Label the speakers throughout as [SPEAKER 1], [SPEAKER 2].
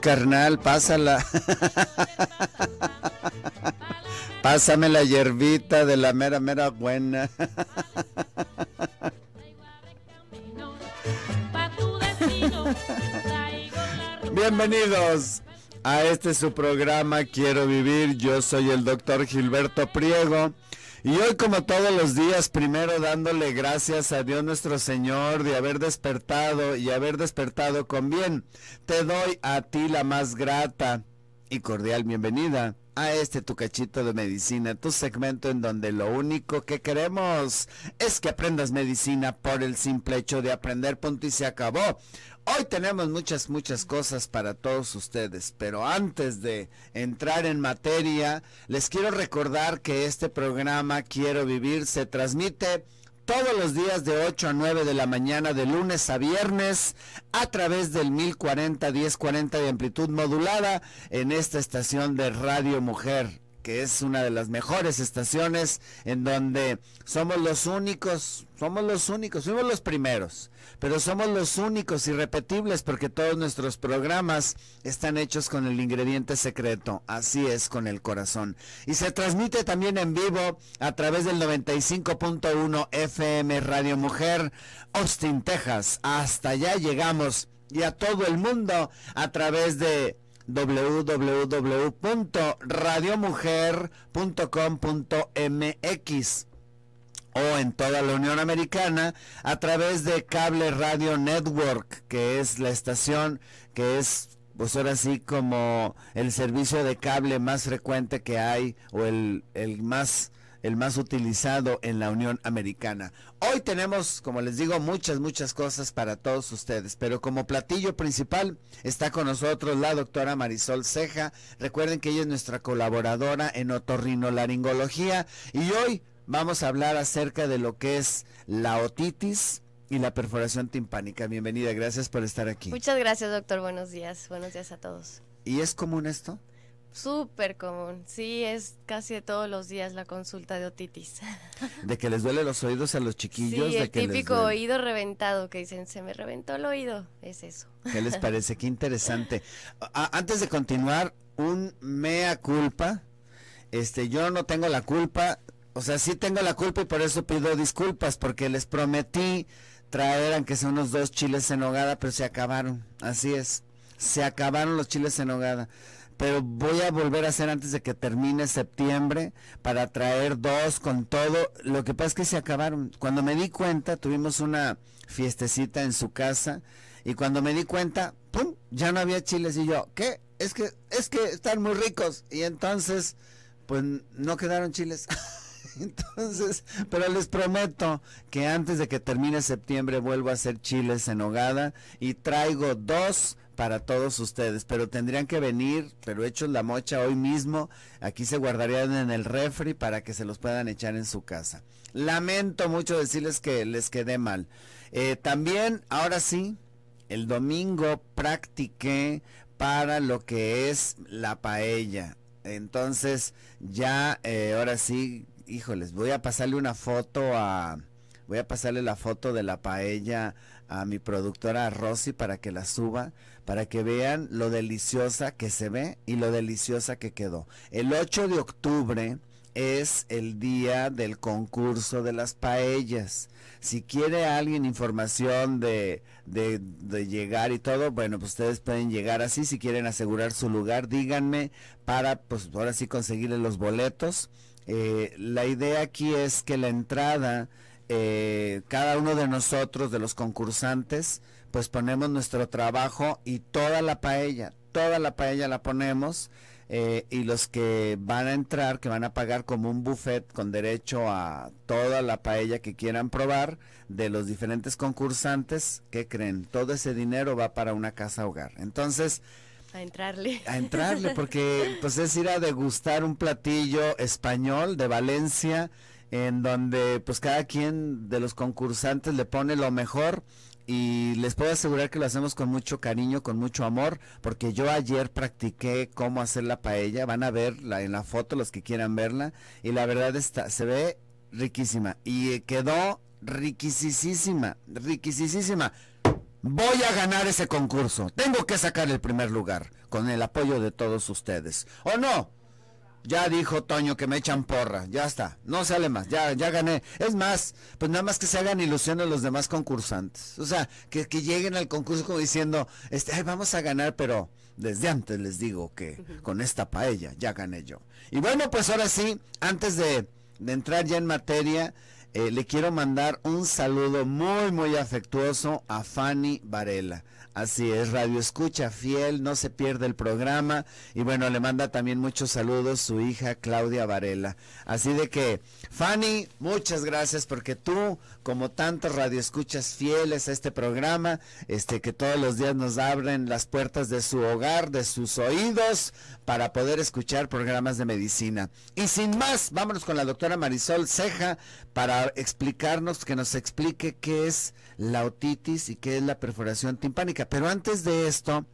[SPEAKER 1] carnal, pásala. Pásame la hierbita de la mera, mera buena. Bienvenidos a este su programa Quiero Vivir. Yo soy el doctor Gilberto Priego y hoy como todos los días, primero dándole gracias a Dios nuestro Señor de haber despertado y haber despertado con bien, te doy a ti la más grata y cordial bienvenida a este tu cachito de medicina, tu segmento en donde lo único que queremos es que aprendas medicina por el simple hecho de aprender, punto y se acabó. Hoy tenemos muchas, muchas cosas para todos ustedes, pero antes de entrar en materia, les quiero recordar que este programa Quiero Vivir se transmite todos los días de 8 a 9 de la mañana de lunes a viernes a través del 1040 1040 de amplitud modulada en esta estación de Radio Mujer que es una de las mejores estaciones en donde somos los únicos, somos los únicos, fuimos los primeros, pero somos los únicos irrepetibles porque todos nuestros programas están hechos con el ingrediente secreto, así es con el corazón. Y se transmite también en vivo a través del 95.1 FM Radio Mujer, Austin, Texas. Hasta allá llegamos y a todo el mundo a través de www.radiomujer.com.mx o en toda la Unión Americana a través de Cable Radio Network, que es la estación que es pues ahora sí como el servicio de cable más frecuente que hay o el, el más el más utilizado en la Unión Americana. Hoy tenemos, como les digo, muchas, muchas cosas para todos ustedes, pero como platillo principal está con nosotros la doctora Marisol Ceja. Recuerden que ella es nuestra colaboradora en otorrinolaringología y hoy vamos a hablar acerca de lo que es la otitis, y la perforación timpánica. Bienvenida, gracias por estar aquí.
[SPEAKER 2] Muchas gracias, doctor. Buenos días. Buenos días a todos.
[SPEAKER 1] ¿Y es común esto?
[SPEAKER 2] Súper común, sí, es casi todos los días la consulta de otitis.
[SPEAKER 1] De que les duele los oídos a los chiquillos. de el típico
[SPEAKER 2] oído reventado que dicen, se me reventó el oído, es eso. ¿Qué les parece?
[SPEAKER 1] Qué interesante. antes de continuar, un mea culpa. Este, yo no tengo la culpa, o sea, sí tengo la culpa y por eso pido disculpas, porque les prometí traer, aunque son unos dos chiles en hogada, pero se acabaron. Así es, se acabaron los chiles en hogada pero voy a volver a hacer antes de que termine septiembre para traer dos con todo. Lo que pasa es que se acabaron. Cuando me di cuenta, tuvimos una fiestecita en su casa y cuando me di cuenta, ¡pum! Ya no había chiles y yo, ¿qué? Es que, es que están muy ricos. Y entonces, pues no quedaron chiles. Entonces, pero les prometo que antes de que termine septiembre vuelvo a hacer chiles en hogada y traigo dos para todos ustedes, pero tendrían que venir, pero hechos la mocha hoy mismo, aquí se guardarían en el refri para que se los puedan echar en su casa. Lamento mucho decirles que les quedé mal. Eh, también, ahora sí, el domingo practiqué para lo que es la paella. Entonces, ya, eh, ahora sí, híjoles, voy a pasarle una foto a... Voy a pasarle la foto de la paella a mi productora Rosy para que la suba, para que vean lo deliciosa que se ve y lo deliciosa que quedó. El 8 de octubre es el día del concurso de las paellas. Si quiere alguien información de, de, de, llegar y todo, bueno, pues ustedes pueden llegar así. Si quieren asegurar su lugar, díganme para, pues ahora sí, conseguirle los boletos. Eh, la idea aquí es que la entrada, eh, cada uno de nosotros, de los concursantes, pues ponemos nuestro trabajo y toda la paella, toda la paella la ponemos. Eh, y los que van a entrar, que van a pagar como un buffet con derecho a toda la paella que quieran probar de los diferentes concursantes, ¿qué creen? Todo ese dinero va para una casa hogar. Entonces...
[SPEAKER 2] A entrarle. A entrarle,
[SPEAKER 1] porque pues es ir a degustar un platillo español de Valencia, en donde pues cada quien de los concursantes le pone lo mejor y les puedo asegurar que lo hacemos con mucho cariño, con mucho amor, porque yo ayer practiqué cómo hacer la paella, van a verla en la foto los que quieran verla y la verdad está se ve riquísima y eh, quedó riquisísima, riquisísima. Voy a ganar ese concurso. Tengo que sacar el primer lugar con el apoyo de todos ustedes. ¿O no? Ya dijo Toño que me echan porra, ya está, no sale más, ya, ya gané. Es más, pues nada más que se hagan ilusiones los demás concursantes. O sea, que, que lleguen al concurso como diciendo, este, vamos a ganar, pero desde antes les digo que con esta paella ya gané yo. Y bueno, pues ahora sí, antes de, de entrar ya en materia, eh, le quiero mandar un saludo muy, muy afectuoso a Fanny Varela. Así es, Radio Escucha Fiel, no se pierde el programa. Y bueno, le manda también muchos saludos su hija Claudia Varela. Así de que, Fanny, muchas gracias porque tú como tantos radioescuchas fieles a este programa, este que todos los días nos abren las puertas de su hogar, de sus oídos para poder escuchar programas de medicina. Y sin más, vámonos con la doctora Marisol Ceja para explicarnos que nos explique qué es la otitis y qué es la perforación timpánica, pero antes de esto,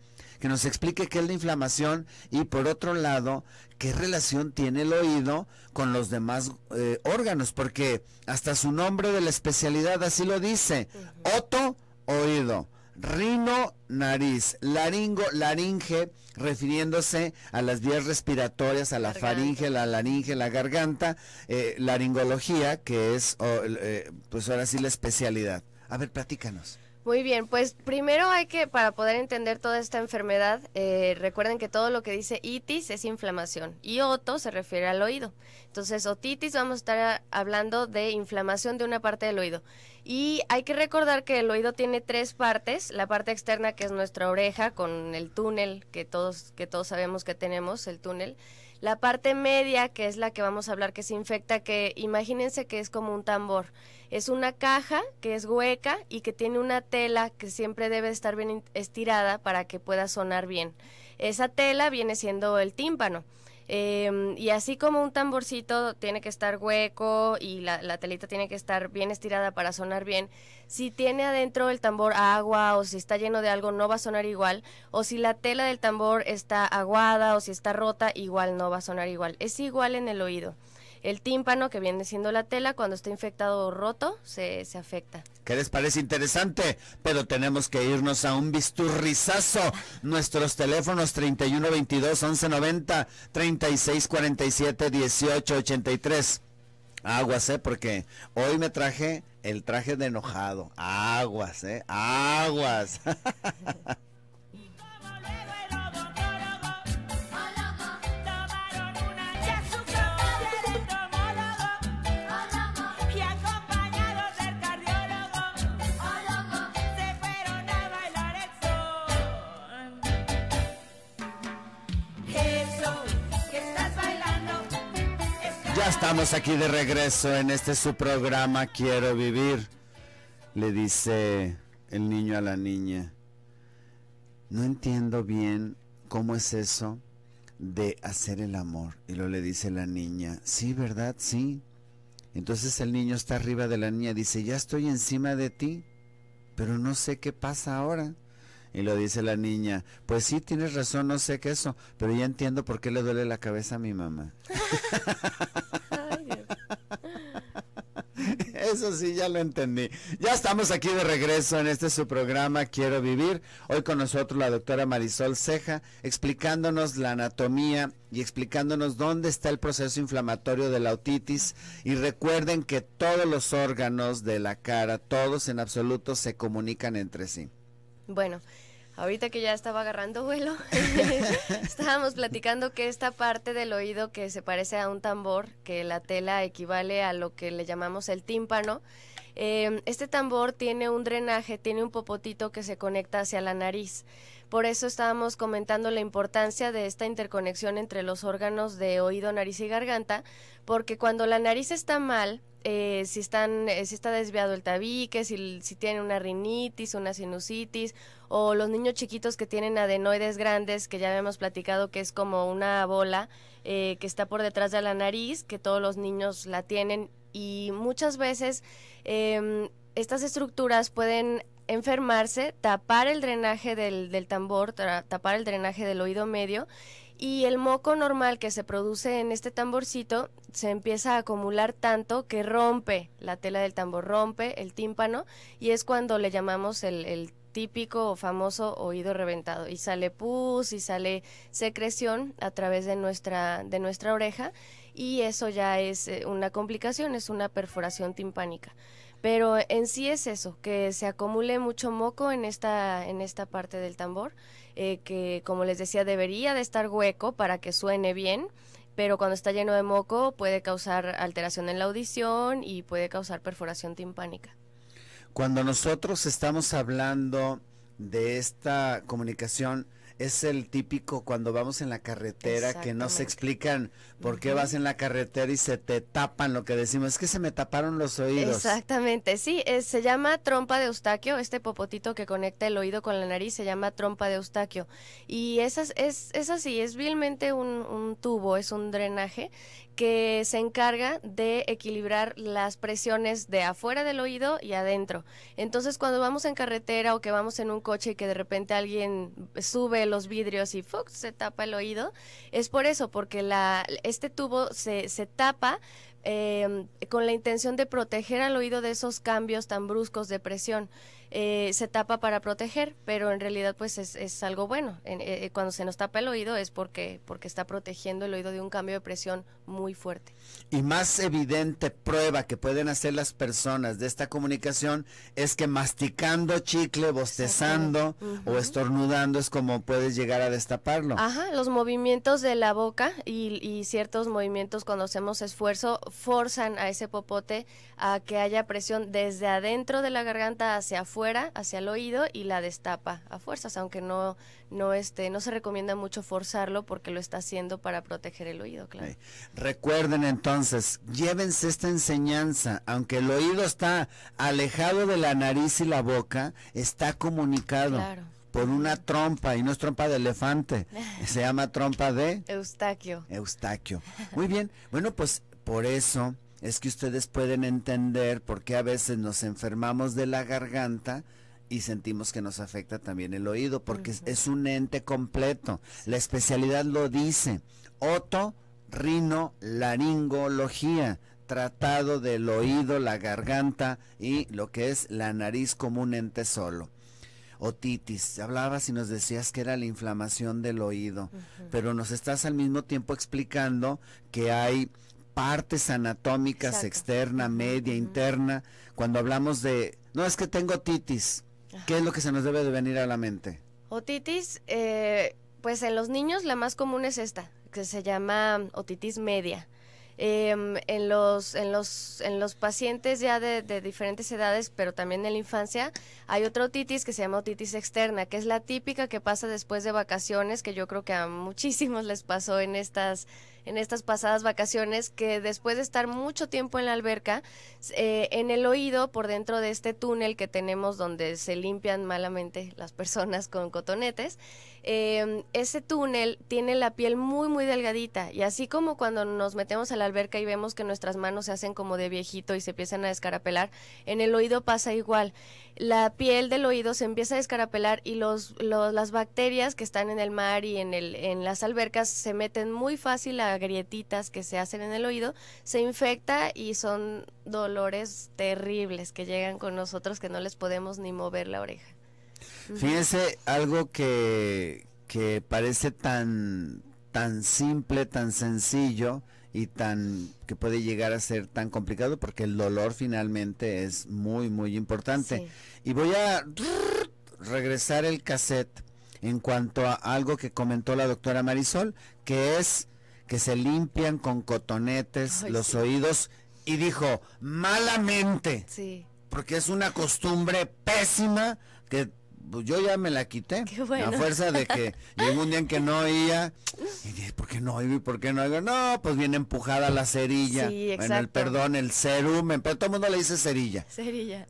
[SPEAKER 1] que nos explique qué es la inflamación y por otro lado, qué relación tiene el oído con los demás eh, órganos, porque hasta su nombre de la especialidad así lo dice, oto, oído, rino, nariz, laringo, laringe, refiriéndose a las vías respiratorias, a la faringe, la laringe, la garganta, eh, laringología, que es, eh, pues ahora sí la especialidad. A ver, platícanos.
[SPEAKER 2] Muy bien, pues primero hay que, para poder entender toda esta enfermedad, eh, recuerden que todo lo que dice itis es inflamación y oto se refiere al oído. Entonces, otitis vamos a estar hablando de inflamación de una parte del oído. Y hay que recordar que el oído tiene tres partes, la parte externa que es nuestra oreja con el túnel que todos, que todos sabemos que tenemos, el túnel. La parte media, que es la que vamos a hablar que se infecta, que imagínense que es como un tambor. Es una caja que es hueca y que tiene una tela que siempre debe estar bien estirada para que pueda sonar bien. Esa tela viene siendo el tímpano. Em, y así como un tamborcito tiene que estar hueco y la, la, telita tiene que estar bien estirada para sonar bien, si tiene adentro el tambor agua o si está lleno de algo no va a sonar igual, o si la tela del tambor está aguada o si está rota, igual no va a sonar igual. Es igual en el oído. El tímpano, que viene siendo la tela, cuando está infectado o roto, se, se afecta.
[SPEAKER 1] ¿Qué les parece interesante? Pero tenemos que irnos a un bisturrizazo. Nuestros teléfonos 3122-1190, 3647-1883. Aguas, ¿eh? Porque hoy me traje el traje de enojado. Aguas, ¿eh? Aguas. estamos aquí de regreso en este su programa Quiero Vivir. Le dice el niño a la niña. No entiendo bien cómo es eso de hacer el amor. Y lo le dice la niña. Sí, ¿verdad? Sí. Entonces el niño está arriba de la niña. Dice, ya estoy encima de ti, pero no sé qué pasa ahora. Y lo dice la niña, pues sí, tienes razón, no sé qué eso, pero ya entiendo por qué le duele la cabeza a mi mamá. eso sí, ya lo entendí. Ya estamos aquí de regreso en este su programa Quiero Vivir. Hoy con nosotros la doctora Marisol Ceja, explicándonos la anatomía y explicándonos dónde está el proceso inflamatorio de la otitis. Y recuerden que todos los órganos de la cara, todos en absoluto, se comunican entre sí.
[SPEAKER 2] Bueno, ahorita que ya estaba agarrando vuelo, estábamos platicando que esta parte del oído que se parece a un tambor, que la tela equivale a lo que le llamamos el tímpano, em, este tambor tiene un drenaje, tiene un popotito que se conecta hacia la nariz. Por eso estábamos comentando la importancia de esta interconexión entre los órganos de oído, nariz y garganta, porque cuando la nariz está mal, eh, si están, eh, si está desviado el tabique, si, tiene una rinitis, una sinusitis, o los niños chiquitos que tienen adenoides grandes, que ya habíamos platicado que es como una bola eh, que está por detrás de la nariz, que todos los niños la tienen, y muchas veces em, estas estructuras pueden enfermarse, tapar el drenaje del, tambor, tapar el drenaje del oído medio y el moco normal que se produce en este tamborcito se empieza a acumular tanto que rompe la tela del tambor, rompe el tímpano y es cuando le llamamos el, el típico o famoso oído reventado y sale pus y sale secreción a través de nuestra, de nuestra oreja y eso ya es eh, una complicación, es una perforación timpánica. Pero en sí es eso, que se acumule mucho moco en esta, en esta parte del tambor, eh, que como les decía debería de estar hueco para que suene bien, pero cuando está lleno de moco puede causar alteración en la audición y puede causar perforación timpánica.
[SPEAKER 1] Cuando nosotros estamos hablando de esta comunicación es el típico cuando vamos en la carretera que no se explican por qué vas en la carretera y se te tapan lo que decimos, es que se me taparon los oídos.
[SPEAKER 2] Exactamente, sí, se llama trompa de eustaquio, este popotito que conecta el oído con la nariz se llama trompa de eustaquio y esas, es, es así, es vilmente un, un tubo, es un drenaje que se encarga de equilibrar las presiones de afuera del oído y adentro. Entonces, cuando vamos en carretera o que vamos en un coche y que de repente alguien sube los vidrios y se tapa el oído, es por eso, porque la, este tubo se, se tapa eh, con la intención de proteger al oído de esos cambios tan bruscos de presión. Eh, se tapa para proteger, pero en realidad pues es, es algo bueno. Eh, eh, cuando se nos tapa el oído es porque, porque está protegiendo el oído de un cambio de presión muy fuerte.
[SPEAKER 1] Y más evidente prueba que pueden hacer las personas de esta comunicación es que masticando chicle, bostezando o estornudando es como puedes llegar a destaparlo. Ajá,
[SPEAKER 2] los movimientos de la boca y, y ciertos movimientos cuando hacemos esfuerzo forzan a ese popote a que haya presión desde adentro de la garganta hacia afuera fuera hacia el oído y la destapa a fuerzas, aunque no no este no se recomienda mucho forzarlo porque lo está haciendo para proteger el oído, claro.
[SPEAKER 1] Recuerden entonces, llévense esta enseñanza, aunque el oído está alejado de la nariz y la boca, está comunicado. por una trompa, y no es trompa de elefante, se llama trompa de...
[SPEAKER 2] Eustaquio.
[SPEAKER 1] Eustaquio. Muy bien, bueno, pues por eso es que ustedes pueden entender por qué a veces nos enfermamos de la garganta y sentimos que nos afecta también el oído, porque es un ente completo. La especialidad lo dice. Oto, rino, laringología tratado del oído, la garganta y lo que es la nariz como un ente solo. Otitis, hablabas y nos decías que era la inflamación del oído, pero nos estás al mismo tiempo explicando que hay partes anatómicas, externa, media, interna, cuando hablamos de, no es que tengo otitis, ¿qué es lo que se nos debe de venir a la mente?
[SPEAKER 2] Otitis, eh, pues en los niños la más común es esta, que se llama otitis media. Em, en, los, en, los, en los pacientes ya de, de, diferentes edades, pero también en la infancia, hay otra otitis que se llama otitis externa, que es la típica que pasa después de vacaciones, que yo creo que a muchísimos les pasó en estas en estas pasadas vacaciones que después de estar mucho tiempo en la alberca, eh, en el oído, por dentro de este túnel que tenemos donde se limpian malamente las personas con cotonetes, Em, ese túnel tiene la piel muy, muy delgadita. Y así como cuando nos metemos a la alberca y vemos que nuestras manos se hacen como de viejito y se empiezan a descarapelar, en el oído pasa igual. La piel del oído se empieza a descarapelar y los, los las bacterias que están en el mar y en, el, en las albercas se meten muy fácil a grietitas que se hacen en el oído, se infecta y son dolores terribles que llegan con nosotros que no les podemos ni mover la oreja.
[SPEAKER 1] Fíjense algo que, que parece tan, tan simple, tan sencillo y tan que puede llegar a ser tan complicado porque el dolor finalmente es muy muy importante. Y voy a regresar el cassette en cuanto a algo que comentó la doctora Marisol, que es que se limpian con cotonetes los oídos y dijo, malamente. Sí. Porque es una costumbre pésima que pues, yo ya me la quité. A fuerza de que llegó un día en que no oía. Y dije, ¿por qué no oigo? ¿Por qué no oigo? No, pues viene empujada la cerilla. Sí, En el perdón, el serum. Pero todo el mundo le dice cerilla.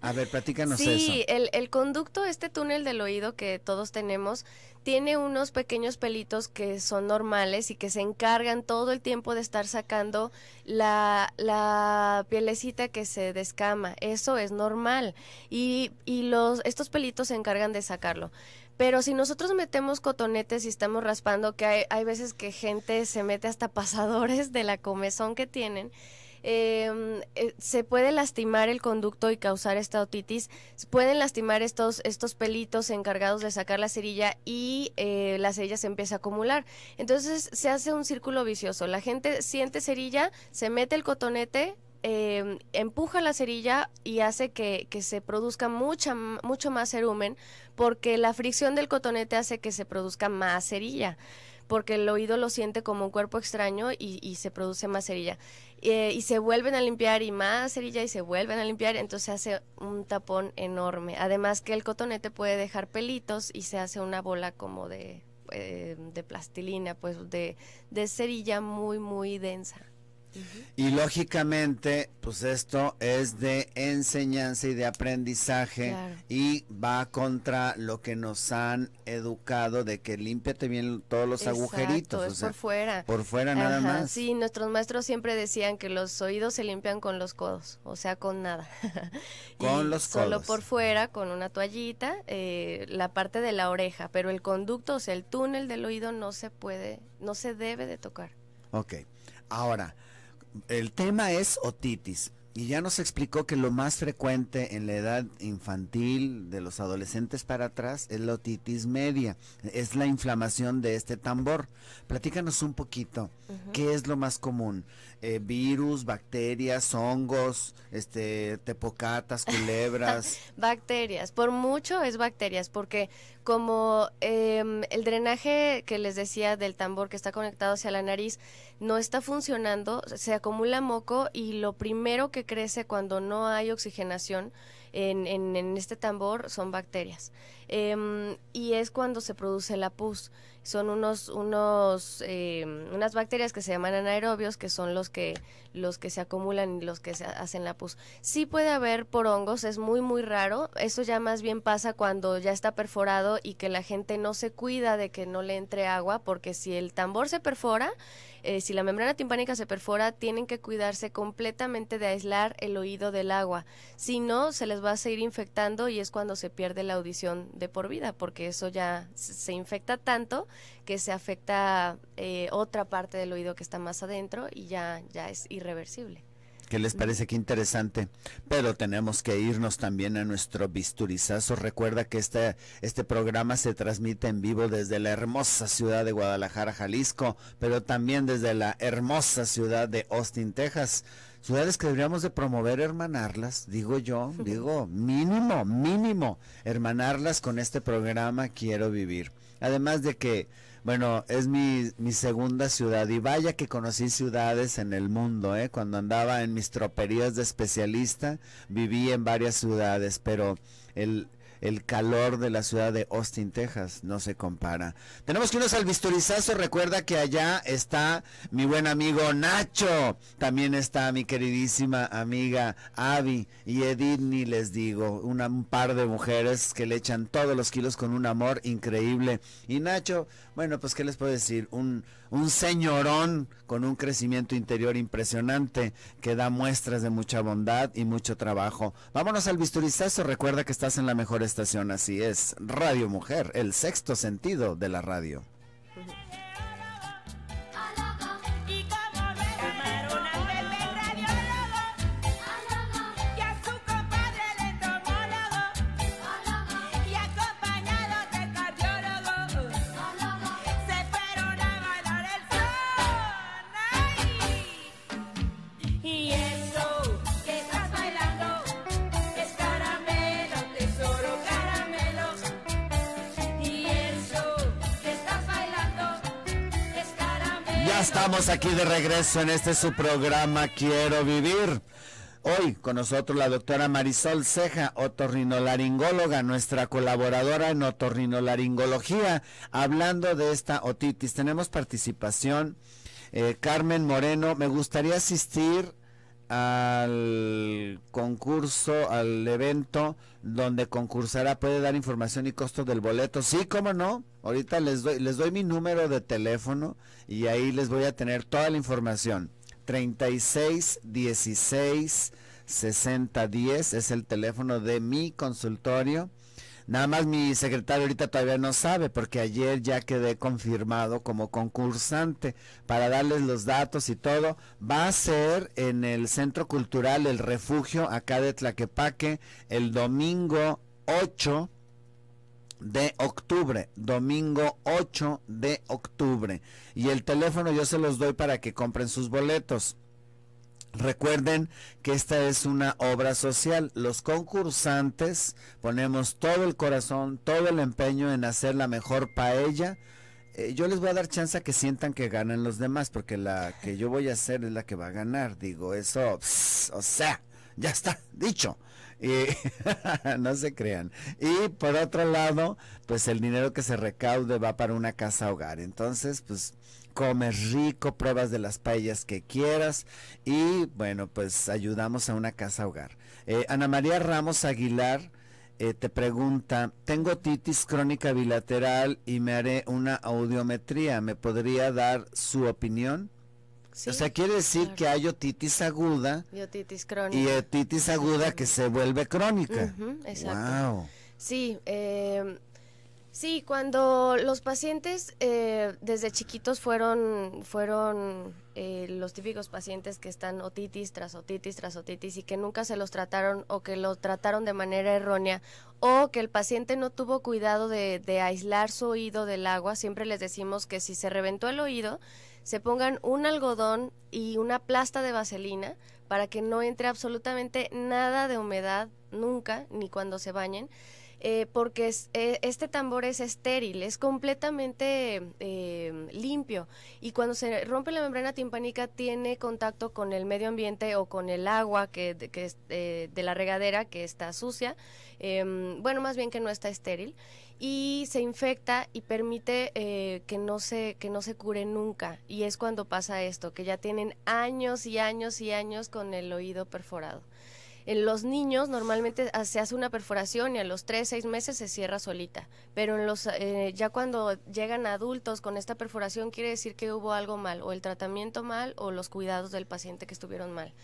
[SPEAKER 1] A ver, platícanos eso. Sí,
[SPEAKER 2] el, el conducto, este túnel del oído que todos tenemos, tiene unos pequeños pelitos que son normales y que se encargan todo el tiempo de estar sacando la, la pielecita que se descama. Eso es normal. Y, y los, estos pelitos se encargan de sacarlo. Pero si nosotros metemos cotonetes y estamos raspando, que hay, hay veces que gente se mete hasta pasadores de la comezón que tienen, Em, eh, se puede lastimar el conducto y causar esta otitis. Se pueden lastimar estos, estos pelitos encargados de sacar la cerilla y eh, la cerilla se empieza a acumular. Entonces se hace un círculo vicioso. La gente siente cerilla, se mete el cotonete, em, empuja la cerilla y hace que, se produzca mucha, mucho más cerumen porque la fricción del cotonete hace que se produzca más cerilla porque el oído lo siente como un cuerpo extraño y, se produce más cerilla. Eh, y se vuelven a limpiar y más cerilla y se vuelven a limpiar, entonces se hace un tapón enorme. Además que el cotonete puede dejar pelitos y se hace una bola como de, eh, plastilina, pues de cerilla muy, muy densa.
[SPEAKER 1] Y lógicamente, pues esto es de enseñanza y de aprendizaje y va contra lo que nos han educado de que límpiate bien todos los agujeritos. Es por fuera. Por fuera nada más. Sí,
[SPEAKER 2] nuestros maestros siempre decían que los oídos se limpian con los codos, o sea, con nada. con los codos. Solo por fuera, con una toallita, eh, la parte de la oreja, pero el conducto, o sea, el túnel del oído no se puede, no se debe de tocar.
[SPEAKER 1] Ok. Ahora, el tema es otitis, y ya nos explicó que lo más frecuente en la edad infantil de los adolescentes para atrás es la otitis media, es la inflamación de este tambor. Platícanos un poquito, ¿qué es lo más común? Eh, virus, bacterias, hongos, este, tepocatas, culebras.
[SPEAKER 2] bacterias, por mucho es bacterias, porque como em, el drenaje que les decía del tambor que está conectado hacia la nariz no está funcionando, se acumula moco y lo primero que crece cuando no hay oxigenación en, en, este tambor son bacterias. Em, y es cuando se produce la pus. Son unos, unos, em, unas bacterias que se llaman anaerobios, que son los que, los que se acumulan y los que se hacen la pus. Sí puede haber por hongos, es muy, muy raro. Eso ya más bien pasa cuando ya está perforado y que la gente no se cuida de que no le entre agua, porque si el tambor se perfora, eh, si la membrana timpánica se perfora, tienen que cuidarse completamente de aislar el oído del agua. Si no, se les va a seguir infectando y es cuando se pierde la audición de por vida, porque eso ya se infecta tanto que se afecta eh, otra parte del oído que está más adentro y ya, ya es irreversible.
[SPEAKER 1] Que les parece? que interesante. Pero tenemos que irnos también a nuestro bisturizazo. Recuerda que este, este programa se transmite en vivo desde la hermosa ciudad de Guadalajara, Jalisco, pero también desde la hermosa ciudad de Austin, Texas. Ciudades que deberíamos de promover, hermanarlas, digo yo, digo, mínimo, mínimo, hermanarlas con este programa Quiero Vivir. Además de que bueno, es mi, mi segunda ciudad y vaya que conocí ciudades en el mundo, ¿eh? Cuando andaba en mis troperías de especialista, viví en varias ciudades, pero el, el calor de la ciudad de Austin, Texas, no se compara. Tenemos que irnos al Visturizazo, recuerda que allá está mi buen amigo Nacho, también está mi queridísima amiga Abby y Edith, ni les digo, un par de mujeres que le echan todos los kilos con un amor increíble. Y Nacho, bueno, pues qué les puedo decir, un un señorón con un crecimiento interior impresionante que da muestras de mucha bondad y mucho trabajo. Vámonos al bisturizazo, recuerda que estás en la mejor estación, así es, Radio Mujer, el sexto sentido de la radio. estamos aquí de regreso en este su programa Quiero Vivir. Hoy con nosotros la doctora Marisol Ceja, otorrinolaringóloga, nuestra colaboradora en otorrinolaringología, hablando de esta otitis. Tenemos participación. Eh, Carmen Moreno, me gustaría asistir al concurso, al evento donde concursará, puede dar información y costos del boleto. Sí, cómo no. Ahorita les doy, les doy mi número de teléfono y ahí les voy a tener toda la información. 36 es el teléfono de mi consultorio. Nada más mi secretario ahorita todavía no sabe porque ayer ya quedé confirmado como concursante para darles los datos y todo. Va a ser en el Centro Cultural El Refugio acá de Tlaquepaque el domingo 8 de octubre, domingo 8 de octubre. Y el teléfono yo se los doy para que compren sus boletos. Recuerden que esta es una obra social. Los concursantes ponemos todo el corazón, todo el empeño en hacer la mejor paella. Eh, yo les voy a dar chance a que sientan que ganan los demás, porque la que yo voy a hacer es la que va a ganar. Digo, eso, o sea, ya está, dicho. Y no se crean. Y por otro lado, pues el dinero que se recaude va para una casa hogar. Entonces, pues comes rico, pruebas de las paellas que quieras y bueno, pues ayudamos a una casa hogar. Eh, Ana María Ramos Aguilar eh, te pregunta, tengo titis crónica bilateral y me haré una audiometría, ¿me podría dar su opinión? o sea, quiere decir que hay otitis aguda
[SPEAKER 2] y otitis
[SPEAKER 1] aguda que se vuelve crónica.
[SPEAKER 2] exacto. Wow. Sí, eh, Sí, cuando los pacientes eh, desde chiquitos fueron, fueron eh, los típicos pacientes que están otitis tras otitis tras otitis y que nunca se los trataron o que lo trataron de manera errónea o que el paciente no tuvo cuidado de, de aislar su oído del agua, siempre les decimos que si se reventó el oído, se pongan un algodón y una plasta de vaselina para que no entre absolutamente nada de humedad nunca, ni cuando se bañen eh, porque eh, este tambor es estéril, es completamente eh, limpio y cuando se rompe la membrana timpánica tiene contacto con el medio ambiente o con el agua que, de la regadera que está sucia, em, bueno, más bien que no está estéril y se infecta y permite que no se que no se cure nunca y es cuando pasa esto que ya tienen años y años y años con el oído perforado en los niños normalmente se hace una perforación y a los 3, 6 meses se cierra solita, pero en los, eh, ya cuando llegan adultos con esta perforación quiere decir que hubo algo mal, o el tratamiento mal o los cuidados del paciente que estuvieron mal.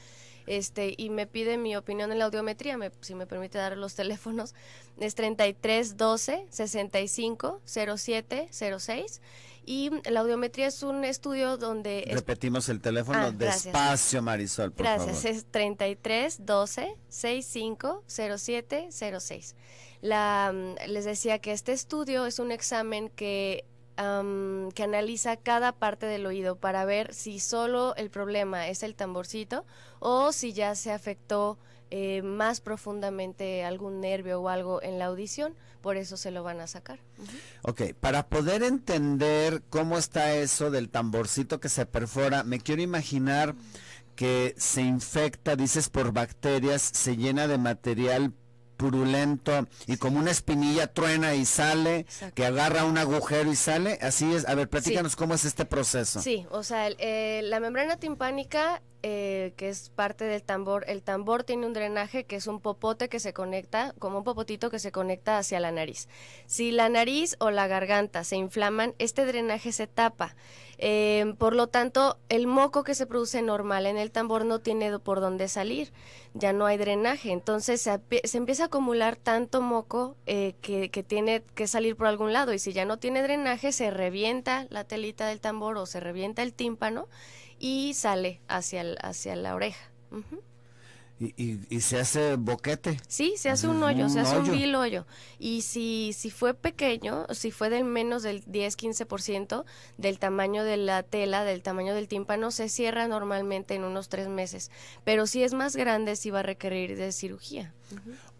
[SPEAKER 2] Este, y me pide mi opinión en la audiometría, si me permite dar los teléfonos, es 33 12 65 07 06 y la audiometría es un estudio donde...
[SPEAKER 1] Repetimos el teléfono ah, despacio, Marisol, por gracias. favor.
[SPEAKER 2] es 33 12 65 07 06. La, mm, les decía que este estudio es un examen que que analiza cada parte del oído para ver si solo el problema es el tamborcito o si ya se afectó eh, más profundamente algún nervio o algo en la audición, por eso se lo van a sacar.
[SPEAKER 1] Ok, para poder entender cómo está eso del tamborcito que se perfora, me quiero imaginar que se infecta, dices, por bacterias, se llena de material y como una espinilla truena y sale, que agarra un agujero y sale. Así es. A ver, platícanos cómo es este proceso. Sí,
[SPEAKER 2] o sea, eh, la membrana timpánica, eh, que es parte del tambor, el tambor tiene un drenaje que es un popote que se conecta, como un popotito que se conecta hacia la nariz. Si la nariz o la garganta se inflaman, este drenaje se tapa Em, por lo tanto, el moco que se produce normal en el tambor no tiene por dónde salir, ya no hay drenaje. Entonces se, empieza a acumular tanto moco eh, que, tiene que salir por algún lado. Y si ya no tiene drenaje, se revienta la telita del tambor o se revienta el tímpano y sale hacia, hacia la oreja.
[SPEAKER 1] Y, se hace boquete. Sí, se hace un hoyo, se hace un vil
[SPEAKER 2] hoyo. Y si, si fue pequeño, si fue del menos del 10-15% del tamaño de la tela, del tamaño del tímpano, se cierra normalmente en unos tres meses. Pero si es más grande, sí va a requerir de cirugía.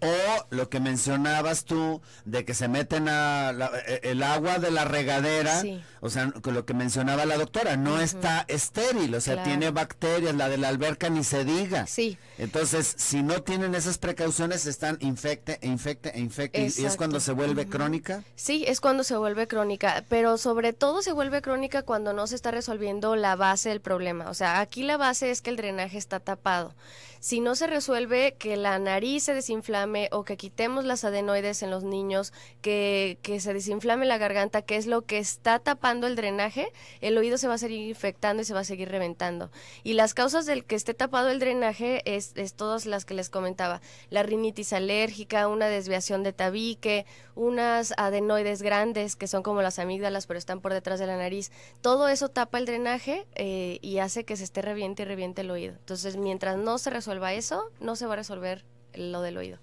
[SPEAKER 1] O lo que mencionabas tú, de que se meten a e, el agua de la regadera, o sea, lo que mencionaba la doctora, no está estéril, o sea, tiene bacterias, la de la alberca ni se diga. Sí. Entonces, si no tienen esas precauciones, están infecte, e infecte, e infecte, y es cuando se vuelve crónica.
[SPEAKER 2] Sí, es cuando se vuelve crónica, pero sobre todo se vuelve crónica cuando no se está resolviendo la base del problema. O sea, aquí la base es que el drenaje está tapado si no se resuelve que la nariz se desinflame o que quitemos las adenoides en los niños, que, se desinflame la garganta, que es lo que está tapando el drenaje, el oído se va a seguir infectando y se va a seguir reventando. Y las causas del que esté tapado el drenaje es, todas las que les comentaba. La rinitis alérgica, una desviación de tabique, unas adenoides grandes que son como las amígdalas pero están por detrás de la nariz. Todo eso tapa el drenaje eh, y hace que se esté reviente y reviente el oído. Entonces, mientras no se resuelve eso, no se va a resolver lo del oído.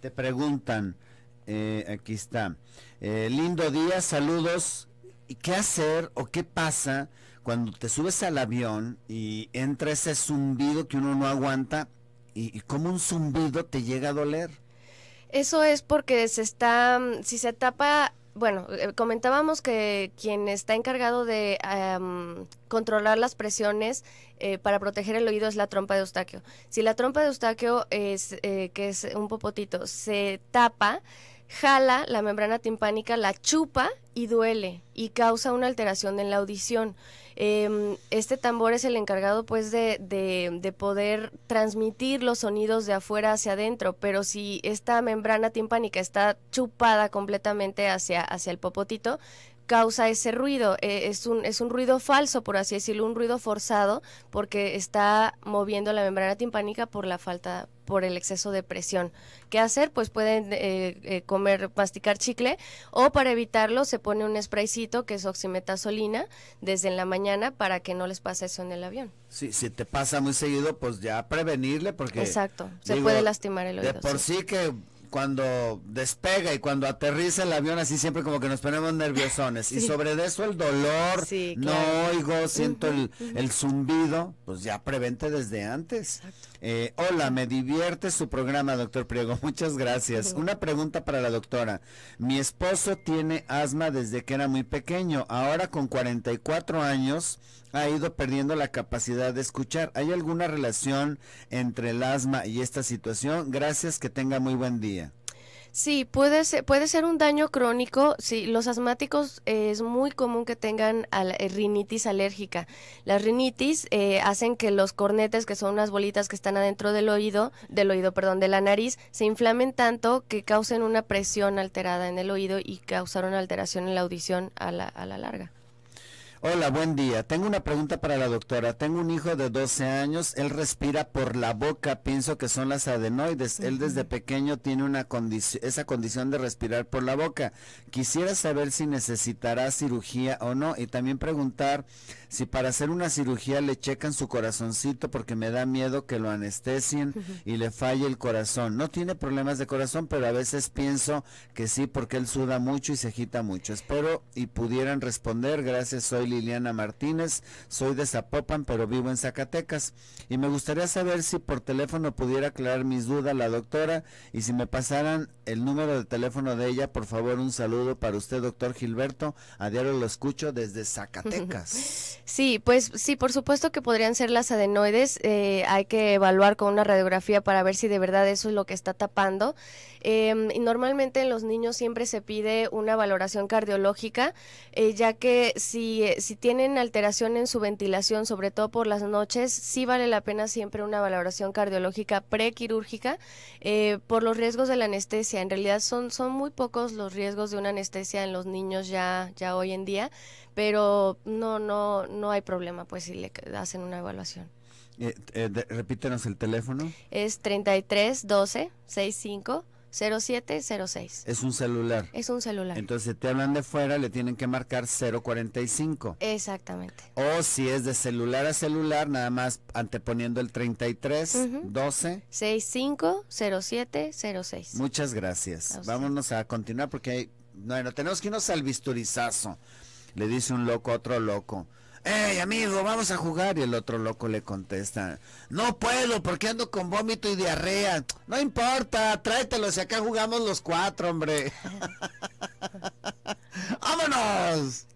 [SPEAKER 1] Te preguntan, eh, aquí está, eh, lindo día, saludos. ¿Y qué hacer o qué pasa cuando te subes al avión y entra ese zumbido que uno no aguanta y, y como un zumbido te llega a doler?
[SPEAKER 2] Eso es porque se está, mm, si se tapa bueno, eh, comentábamos que quien está encargado de controlar las presiones eh, para proteger el oído es la trompa de Eustaquio. Si la trompa de Eustaquio, es, eh, que es un popotito, se tapa, jala la membrana timpánica, la chupa y duele y causa una alteración en la audición. Em, este tambor es el encargado pues de, de, poder transmitir los sonidos de afuera hacia adentro, pero si esta membrana timpánica está chupada completamente hacia, hacia el popotito, causa ese ruido. Eh, es, un, es un ruido falso, por así decirlo, un ruido forzado, porque está moviendo la membrana timpánica por la falta, por el exceso de presión. ¿Qué hacer? Pues pueden eh, eh, comer, masticar chicle o para evitarlo se pone un spraycito que es oximetazolina desde la mañana para que no les pase eso en el avión.
[SPEAKER 1] Sí, si te pasa muy seguido, pues ya prevenirle porque... Exacto, se puede lastimar el oído. De por sí que cuando despega y cuando aterriza el avión así siempre como que nos ponemos nerviosones y sobre eso el dolor no oigo siento el, zumbido pues ya prevente desde antes eh, hola me divierte su programa doctor Priego muchas gracias una pregunta para la doctora mi esposo tiene asma desde que era muy pequeño ahora con 44 años ha ido perdiendo la capacidad de escuchar. ¿Hay alguna relación entre el asma y esta situación? Gracias, que tenga muy buen día.
[SPEAKER 2] Sí, puede ser, puede ser un daño crónico. Sí, los asmáticos eh, es muy común que tengan eh, rinitis alérgica. Las rinitis eh, hacen que los cornetes, que son unas bolitas que están adentro del oído, del oído, perdón, de la nariz, se inflamen tanto que causen una presión alterada en el oído y causar una alteración en la audición a la larga.
[SPEAKER 1] Hola, buen día. Tengo una pregunta para la doctora. Tengo un hijo de 12 años, él respira por la boca, pienso que son las adenoides. Él desde pequeño tiene una esa condición de respirar por la boca. Quisiera saber si necesitará cirugía o no y también preguntar si para hacer una cirugía le checan su corazoncito porque me da miedo que lo anestesien y le falle el corazón. No tiene problemas de corazón, pero a veces pienso que sí porque él suda mucho y se agita mucho. Espero y pudieran responder. Gracias, soy Liliana Martínez, soy de Zapopan, pero vivo en Zacatecas. Y me gustaría saber si por teléfono pudiera aclarar mis dudas la doctora y si me pasaran el número de teléfono de ella, por favor, un saludo para usted, doctor Gilberto. A diario lo escucho desde Zacatecas.
[SPEAKER 2] Sí, pues sí, por supuesto que podrían ser las adenoides. Eh, hay que evaluar con una radiografía para ver si de verdad eso es lo que está tapando. Em, y normalmente en los niños siempre se pide una valoración cardiológica, eh, ya que eh, si, tienen alteración en su ventilación, sobre todo por las noches, sí vale la pena siempre una valoración cardiológica prequirúrgica por los riesgos de la anestesia. En realidad son, son muy pocos los riesgos de una anestesia en los niños ya, ya hoy en día, pero no, no, no hay problema, pues si le hacen una evaluación.
[SPEAKER 1] Eh, eh, repítenos el teléfono.
[SPEAKER 2] Es 33 12 65 0706.
[SPEAKER 1] Es un celular.
[SPEAKER 2] Es un celular.
[SPEAKER 1] Entonces, si te hablan de fuera, le tienen que marcar 045.
[SPEAKER 2] Exactamente.
[SPEAKER 1] O si es de celular a celular, nada más anteponiendo el 33 12
[SPEAKER 2] 65 0706.
[SPEAKER 1] Muchas gracias. Vámonos a continuar porque tenemos que irnos al bisturizazo. Le dice un loco a otro loco. ¡Ey, amigo, vamos a jugar! Y el otro loco le contesta, no puedo porque ando con vómito y diarrea. No importa, tráetelo si acá jugamos los cuatro, hombre. ¡Vámonos!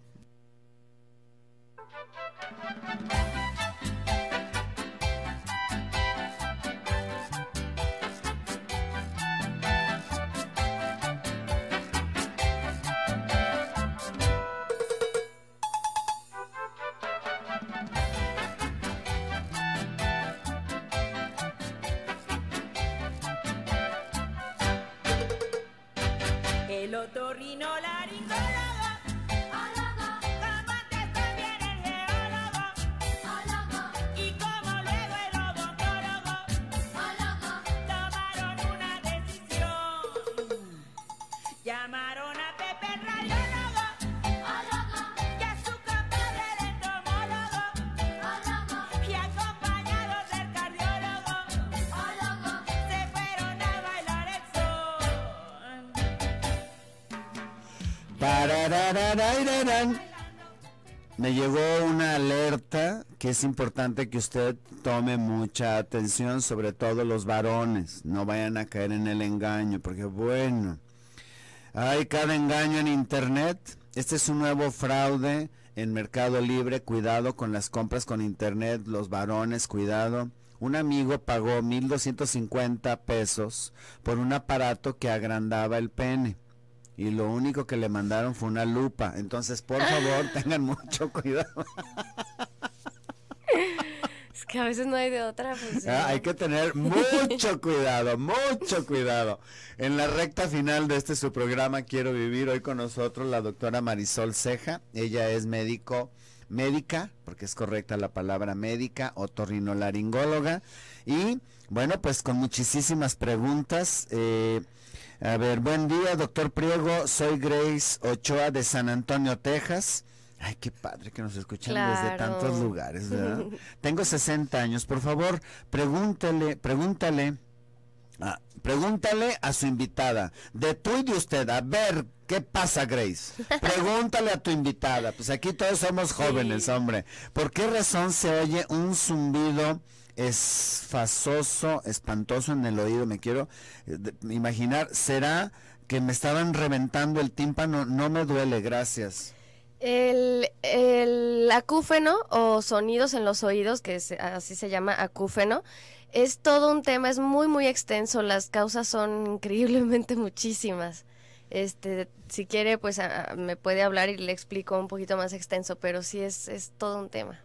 [SPEAKER 1] llegó una alerta que es importante que usted tome mucha atención, sobre todo los varones. No vayan a caer en el engaño, porque bueno, hay cada engaño en Internet. Este es un nuevo fraude en Mercado Libre. Cuidado con las compras con Internet, los varones, cuidado. Un amigo pagó 1.250 pesos por un aparato que agrandaba el pene y lo único que le mandaron fue una lupa. Entonces, por favor, tengan mucho cuidado.
[SPEAKER 2] es que a veces no hay de otra. Pues, ah, hay
[SPEAKER 1] que tener mucho cuidado, mucho cuidado. En la recta final de este su programa Quiero Vivir, hoy con nosotros la doctora Marisol Ceja. Ella es médico, médica, porque es correcta la palabra médica, otorrinolaringóloga. Y bueno, pues con muchísimas preguntas. Eh, a ver, buen día, doctor Priego. Soy Grace Ochoa de San Antonio, Texas. Ay, qué padre que nos escuchan desde tantos lugares. ¿verdad? Tengo 60 años. Por favor, pregúntale, pregúntale, ah, pregúntale a su invitada, de tú y de usted, a ver ¿Qué pasa, Grace? Pregúntale a tu invitada. Pues aquí todos somos jóvenes, hombre. ¿Por qué razón se oye un zumbido es fasoso, espantoso en el oído, me quiero eh, imaginar, ¿será que me estaban reventando el tímpano? No me duele, gracias.
[SPEAKER 2] El, acúfeno o sonidos en los oídos, que así se llama acúfeno, es todo un tema, es muy, muy extenso, las causas son increíblemente muchísimas. Este, si quiere, pues me puede hablar y le explico un poquito más extenso, pero sí es, es todo un tema.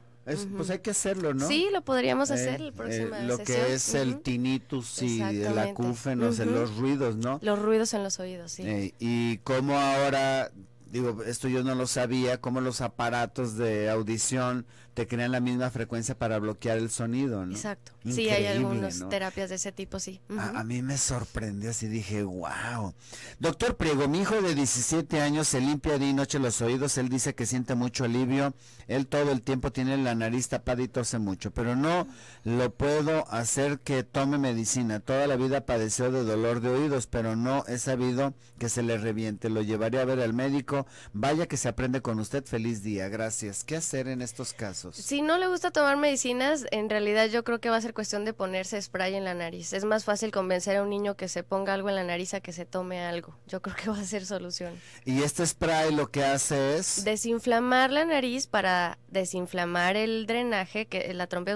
[SPEAKER 2] Pues hay
[SPEAKER 1] que hacerlo, ¿no? Sí, lo
[SPEAKER 2] podríamos eh, hacer el próximo eh, Lo que es
[SPEAKER 1] el tinnitus y el acúfenos, los ruidos, ¿no?
[SPEAKER 2] Los ruidos en los oídos, sí.
[SPEAKER 1] Eh, y cómo ahora, digo, esto yo no lo sabía, cómo los aparatos de audición te crean la misma frecuencia para bloquear el sonido, ¿no? Exacto. Increíble, sí, hay algunas
[SPEAKER 2] terapias de ese tipo, sí. a,
[SPEAKER 1] mí me sorprendió así, dije, wow. Doctor Priego, mi hijo de 17 años se limpia de noche los oídos, él dice que siente mucho alivio, él todo el tiempo tiene la nariz tapada y mucho, pero no lo puedo hacer que tome medicina. Toda la vida padeció de dolor de oídos, pero no he sabido que se le reviente. Lo llevaré a ver al médico. Vaya que se aprende con usted. Feliz día. Gracias. ¿Qué hacer en estos casos?
[SPEAKER 2] Si no le gusta tomar medicinas, en realidad yo creo que va a ser cuestión de ponerse spray en la nariz. Es más fácil convencer a un niño que se ponga algo en la nariz a que se tome algo. Yo creo que va a ser solución.
[SPEAKER 1] Y este spray lo que hace es...
[SPEAKER 2] Desinflamar la nariz para desinflamar el drenaje, que la trompa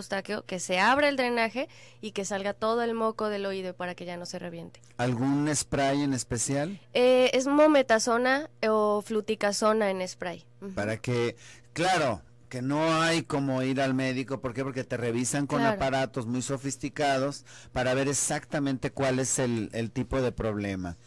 [SPEAKER 2] que se abra el drenaje y que salga todo el moco del oído para que ya no se reviente.
[SPEAKER 1] ¿Algún spray en especial?
[SPEAKER 2] Eh, es mometazona o fluticasona en spray.
[SPEAKER 1] Para que, claro, que no hay como ir al médico, ¿por qué? Porque te revisan con aparatos muy sofisticados para ver exactamente cuál es el, tipo de problema.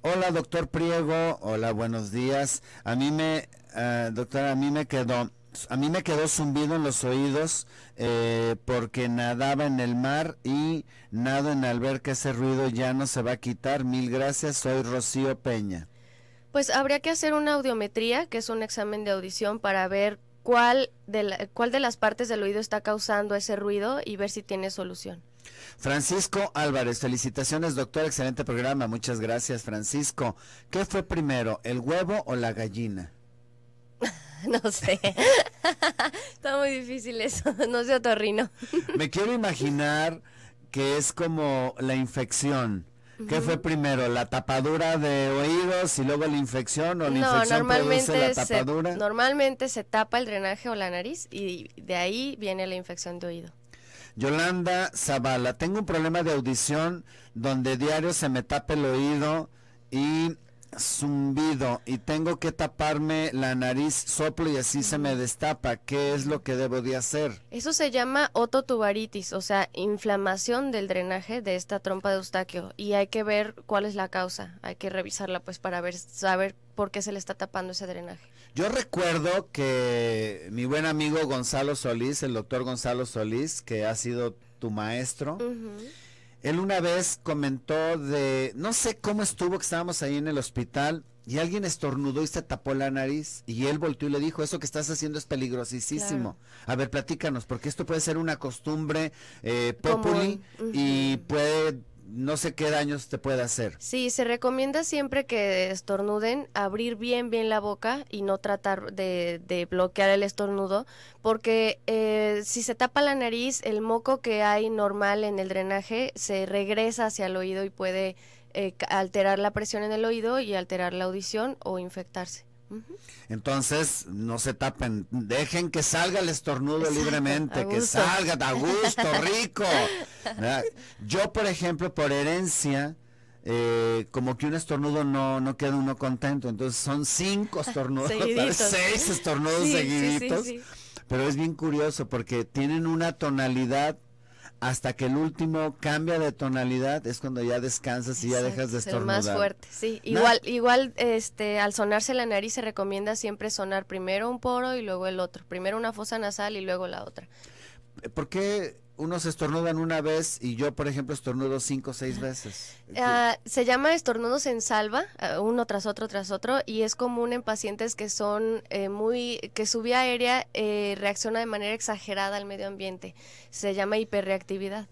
[SPEAKER 1] Hola, doctor Priego, hola, buenos días. A mí me, eh, a mí me quedó a mí me quedó zumbido en los oídos eh, porque nadaba en el mar y nado en que Ese ruido ya no se va a quitar. Mil gracias. Soy Rocío Peña.
[SPEAKER 2] Pues habría que hacer una audiometría, que es un examen de audición para ver cuál de, cuál de las partes del oído está causando ese ruido y ver si tiene solución.
[SPEAKER 1] Francisco Álvarez, felicitaciones doctor, excelente programa, muchas gracias Francisco. ¿Qué fue primero, el huevo o la gallina?
[SPEAKER 2] no sé. Está muy difícil eso, no sé otorrino.
[SPEAKER 1] Me quiero imaginar que es como la infección ¿Qué fue primero, la tapadura de oídos y luego la infección o la infección normalmente produce la tapadura?
[SPEAKER 2] normalmente se tapa el drenaje o la nariz y de ahí viene la infección de oído.
[SPEAKER 1] Yolanda Zavala, tengo un problema de audición donde diario se me tapa el oído y zumbido y tengo que taparme la nariz, soplo y así se me destapa. ¿Qué es lo que debo de
[SPEAKER 2] hacer? Eso se llama ototubaritis, o sea, inflamación del drenaje de esta trompa de eustaquio y hay que ver cuál es la causa. Hay que revisarla pues para ver saber por qué se le está tapando ese drenaje.
[SPEAKER 1] Yo recuerdo que mi buen amigo Gonzalo Solís, el doctor Gonzalo Solís, que ha sido tu maestro, él una vez comentó de, no sé cómo estuvo que estábamos ahí en el hospital y alguien estornudó y se tapó la nariz y él volteó y le dijo, eso que estás haciendo es peligrosísimo. A ver, platícanos, porque esto puede ser una costumbre eh, y puede no sé qué daños te puede hacer.
[SPEAKER 2] Sí, se recomienda siempre que estornuden abrir bien bien la boca y no tratar de, de bloquear el estornudo, porque eh, si se tapa la nariz, el moco que hay normal en el drenaje se regresa hacia el oído y puede eh, alterar la presión en el oído y alterar la audición o infectarse.
[SPEAKER 1] Entonces, no se tapen, dejen que salga el estornudo libremente, que salga a gusto, rico. Yo, por ejemplo, por herencia, eh, como que un estornudo no, no queda uno contento, entonces son cinco estornudos, seis estornudos seguiditos. pero es bien curioso porque tienen una tonalidad hasta que el último cambia de tonalidad, es cuando ya descansas y ya dejas de estornudar. más fuerte,
[SPEAKER 2] sí. Igual, igual este, al sonarse la nariz se recomienda siempre sonar primero un poro y luego el otro. Primero una fosa nasal y luego la otra.
[SPEAKER 1] ¿Por qué unos estornudan una vez y yo, por ejemplo, estornudo cinco o seis veces. Ah,
[SPEAKER 2] se llama estornudos en salva, ah, uno tras otro tras otro, y es común en pacientes que son eh, muy, que su vía aérea eh, reacciona de manera exagerada al medio ambiente. Se llama hiperreactividad.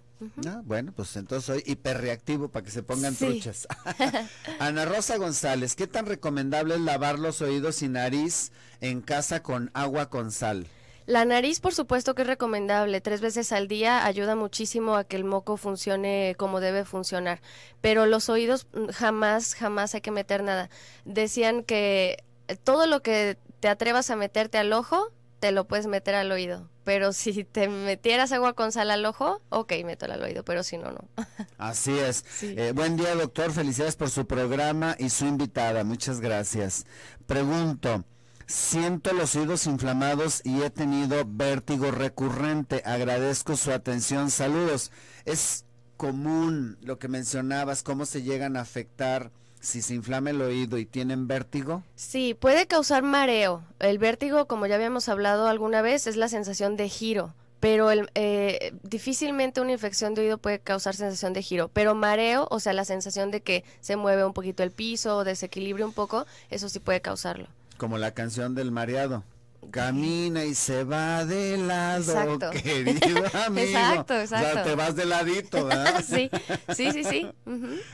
[SPEAKER 2] Ah,
[SPEAKER 1] bueno, pues entonces soy hiperreactivo para que se pongan truchas. Ana Rosa González, ¿qué tan recomendable es lavar los oídos y nariz en casa con agua con sal?
[SPEAKER 2] La nariz, por supuesto que es recomendable. Tres veces al día ayuda muchísimo a que el moco funcione como debe funcionar. Pero los oídos mm, jamás, jamás hay que meter nada. Decían que eh, todo lo que te atrevas a meterte al ojo, te lo puedes meter al oído. Pero si te metieras agua con sal al ojo, ok, mételo al oído, pero si no, no.
[SPEAKER 1] Así es. Eh, buen día, doctor. Felicidades por su programa y su invitada. Muchas gracias. Pregunto, Siento los oídos inflamados y he tenido vértigo recurrente. Agradezco su atención. Saludos. Es común lo que mencionabas, cómo se llegan a afectar si se inflama el oído y tienen vértigo?
[SPEAKER 2] Sí, puede causar mareo. El vértigo, como ya habíamos hablado alguna vez, es la sensación de giro, pero el, eh, difícilmente una infección de oído puede causar sensación de giro. Pero mareo, o sea, la sensación de que se mueve un poquito el piso o desequilibre un poco, eso sí puede causarlo
[SPEAKER 1] como la canción del mareado. Camina y se va de lado, exacto. exacto, exacto. O sea, te vas de ladito, ¿verdad? sí, sí, sí, sí.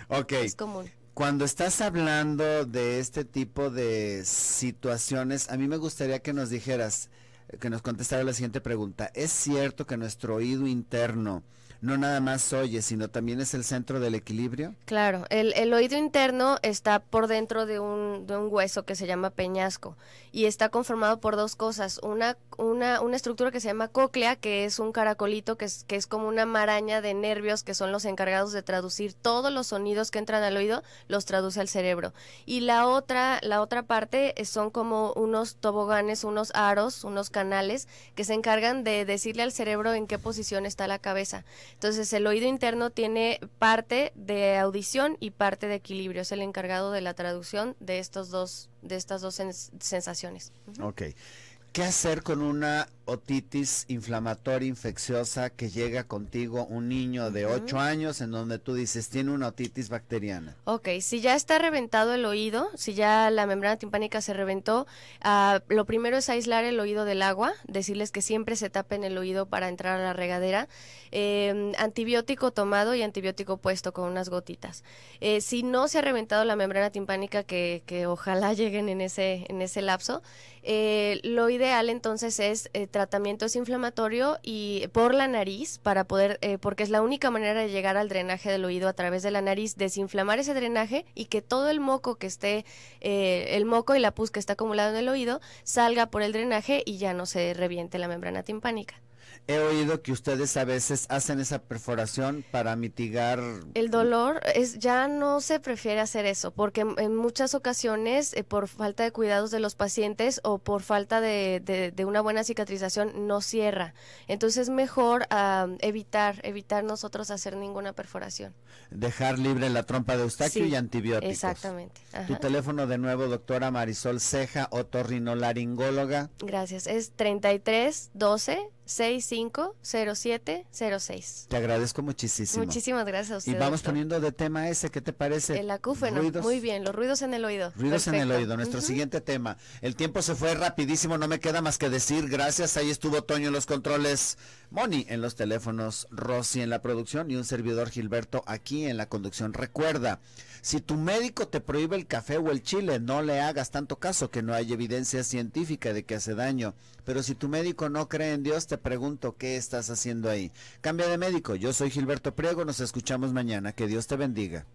[SPEAKER 1] Ok. Es común. Cuando estás hablando de este tipo de situaciones, a mí me gustaría que nos dijeras, que nos contestara la siguiente pregunta. ¿Es cierto que nuestro oído interno no nada más oye, sino también es el centro del equilibrio.
[SPEAKER 2] Claro, el, el oído interno está por dentro de un, de un, hueso que se llama peñasco y está conformado por dos cosas, una, una, una estructura que se llama cóclea, que es un caracolito que es, que es como una maraña de nervios que son los encargados de traducir todos los sonidos que entran al oído, los traduce al cerebro. Y la otra, la otra parte eh, son como unos toboganes, unos aros, unos canales que se encargan de decirle al cerebro en qué posición está la cabeza. Entonces, el oído interno tiene parte de audición y parte de equilibrio. Es el encargado de la traducción de estos dos, de estas dos sensaciones.
[SPEAKER 1] Ok. ¿Qué hacer con una otitis inflamatoria infecciosa que llega contigo un niño de 8 años en donde tú dices tiene una otitis bacteriana?
[SPEAKER 2] Ok, si ya está reventado el oído, si ya la membrana timpánica se reventó, ah, lo primero es aislar el oído del agua, decirles que siempre se tapen el oído para entrar a la regadera, em, antibiótico tomado y antibiótico puesto con unas gotitas. Eh, si no se ha reventado la membrana timpánica, que, ojalá lleguen en ese, en ese lapso, eh, lo ideal entonces es eh, tratamiento es inflamatorio y por la nariz para poder, eh, porque es la única manera de llegar al drenaje del oído a través de la nariz, desinflamar ese drenaje y que todo el moco que esté, eh, el moco y la pus que está acumulado en el oído salga por el drenaje y ya no se reviente la membrana timpánica.
[SPEAKER 1] He oído que ustedes a veces hacen esa perforación para mitigar
[SPEAKER 2] el dolor. Es ya no se prefiere hacer eso porque en muchas ocasiones eh, por falta de cuidados de los pacientes o por falta de, una buena cicatrización no cierra. Entonces es mejor evitar evitar nosotros hacer ninguna perforación.
[SPEAKER 1] Dejar libre la trompa de eustaquio y antibióticos. Exactamente. Tu teléfono de nuevo, doctora Marisol Ceja, otorrinolaringóloga.
[SPEAKER 2] Gracias. Es 3312... 650706.
[SPEAKER 1] Te agradezco muchísimo. Muchísimas gracias a Y vamos poniendo de tema ese, ¿qué te parece? El acúfeno. Muy
[SPEAKER 2] bien, los ruidos en el oído. Ruidos en el oído, nuestro
[SPEAKER 1] siguiente tema. El tiempo se fue rapidísimo, no me queda más que decir gracias. Ahí estuvo Toño en los controles, Moni en los teléfonos, Rosy en la producción y un servidor Gilberto aquí en la conducción. Recuerda, si tu médico te prohíbe el café o el chile, no le hagas tanto caso, que no hay evidencia científica de que hace daño. Pero si tu médico no cree en Dios, te pregunto, ¿qué estás haciendo ahí? Cambia de médico. Yo soy Gilberto Priego, nos escuchamos mañana. Que Dios te bendiga.